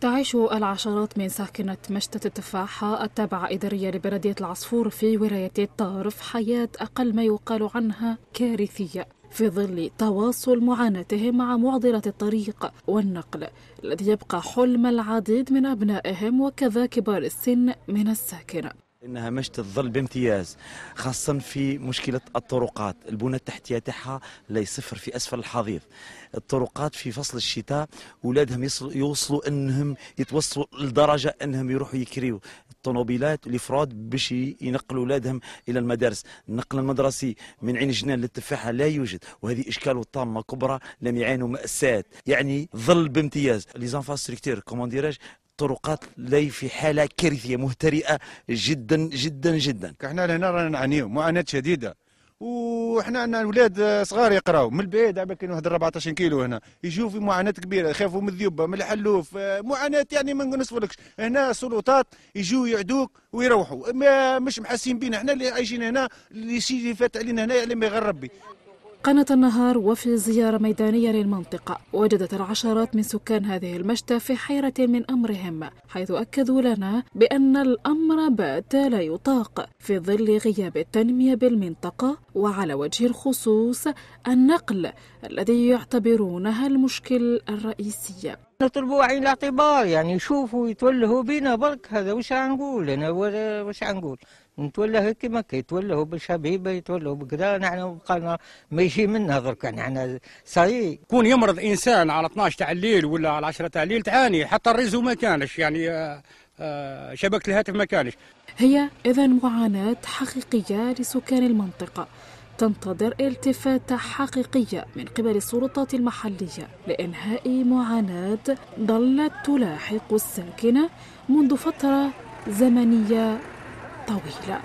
تعيش العشرات من ساكنة مشتة التفاحة التابعة إدارية لبلدية العصفور في ولاية الطارف حياة أقل ما يقال عنها كارثية في ظل تواصل معاناتهم مع معضلة الطريق والنقل الذي يبقى حلم العديد من أبنائهم وكذا كبار السن من الساكنة انها مش تظل بامتياز خاصه في مشكله الطرقات البنى التحتيه تاعها لا صفر في اسفل الحضيض الطرقات في فصل الشتاء اولادهم يوصلوا, انهم يتوصلوا لدرجه انهم يروحوا يكريوا الطوموبيلات الافراد باش ينقلوا اولادهم الى المدارس النقل المدرسي من عين جنان للتفاحه لا يوجد وهذه اشكال طامه كبرى لم يعانوا ماساه يعني ظل بامتياز لي زانفاستركتور كومون الطرقات لي في حاله كارثيه مهترئه جدا جدا جدا احنا هنا رانا نعانيو معاناه شديده وحنا عندنا اولاد صغار يقراو من البعيد على بالك واحد 14 كيلو هنا يجوا في معاناه كبيره يخافوا من الذيوبه من الحلوف آه، معاناه يعني ما نوصفلكش هنا السلطات يجوا يعدوك ويروحوا ما مش محاسين بينا احنا اللي عايشين هنا اللي سيدي فات علينا هنا اللي ما يغرب بي قناة النهار وفي زيارة ميدانية للمنطقة وجدت العشرات من سكان هذه المشتى في حيرة من أمرهم حيث أكدوا لنا بأن الأمر بات لا يطاق في ظل غياب التنمية بالمنطقة وعلى وجه الخصوص النقل الذي يعتبرونها المشكل الرئيسي نطلبوا عين الاعتبار يعني يشوفوا يتولهوا بينا برك هذا وش نقول انا وش نقول نتولى كيما كي يتولوا بالشبيبه يتولهوا بكذا نحن بقالنا ما يجي منا درك نحن صاي كون يمرض انسان على 12 تاع الليل ولا على 10 تاع الليل تعاني حتى الريزو ما كانش يعني آه، آه، شبكه الهاتف ما كانش هي اذا معاناه حقيقيه لسكان المنطقه تنتظر التفاتة حقيقية من قبل السلطات المحلية لإنهاء معاناة ظلت تلاحق الساكنة منذ فترة زمنية طويلة